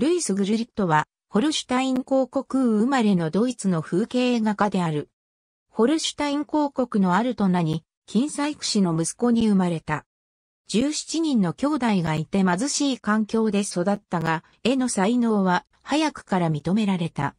ルイス・グルリットは、ホルシュタイン公国生まれのドイツの風景画家である。ホルシュタイン公国のアルトナに、金細工師の息子に生まれた。17人の兄弟がいて貧しい環境で育ったが、絵の才能は早くから認められた。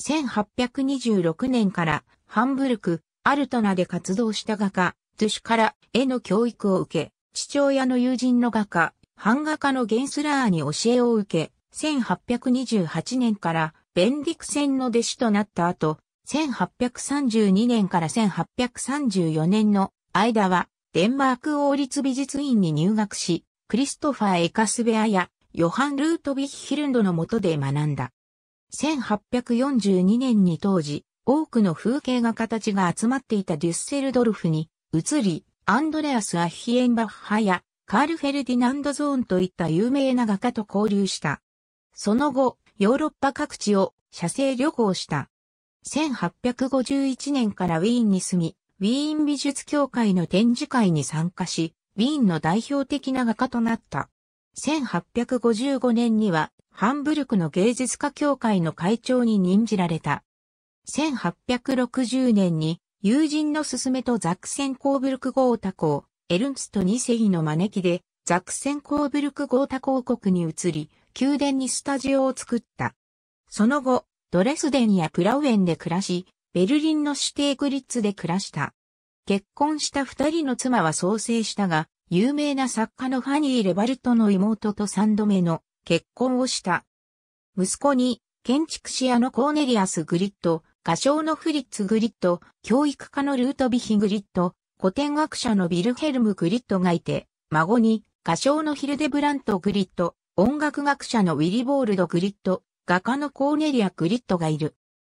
1826年からハンブルク、アルトナで活動した画家、トゥシュから絵の教育を受け、父親の友人の画家、版画家のゲンスラーに教えを受け、1828年からベンディクセンの弟子となった後、1832年から1834年の間は、デンマーク王立美術院に入学し、クリストファー・エカスベアやヨハン・ルートヴィヒ・ヒルンドの下で学んだ。1842年に当時、多くの風景画家たちが集まっていたデュッセルドルフに移り、アンドレアス・アッヒエンバッハやカール・フェルディナンド・ゾーンといった有名な画家と交流した。その後、ヨーロッパ各地を写生旅行した。1851年からウィーンに住み、ウィーン美術協会の展示会に参加し、ウィーンの代表的な画家となった。1855年には、ハンブルクの芸術家協会の会長に任じられた。1860年に、友人の勧めとザクセンコーブルク号多港、エルンスト2世の招きで、ザクセンコーブルク豪太公国に移り、宮殿にスタジオを作った。その後、ドレスデンやプラウエンで暮らし、ベルリンのシュテーグリッツで暮らした。結婚した二人の妻は創生したが、有名な作家のファニー・レバルトの妹と三度目の結婚をした。息子に、建築士屋のコーネリアス・グリッド、画商のフリッツ・グリッド、教育家のルート・ビヒ・グリッド、古典学者のビルヘルム・グリットがいて、孫に画商のヒルデブラント・グリット、音楽学者のウィリボールド・グリット、画家のコーネリア・グリットがいる。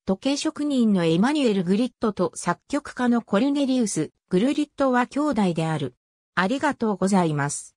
時計職人のエマニュエル・グリットと作曲家のコルネリウス・グルリットは兄弟である。ありがとうございます。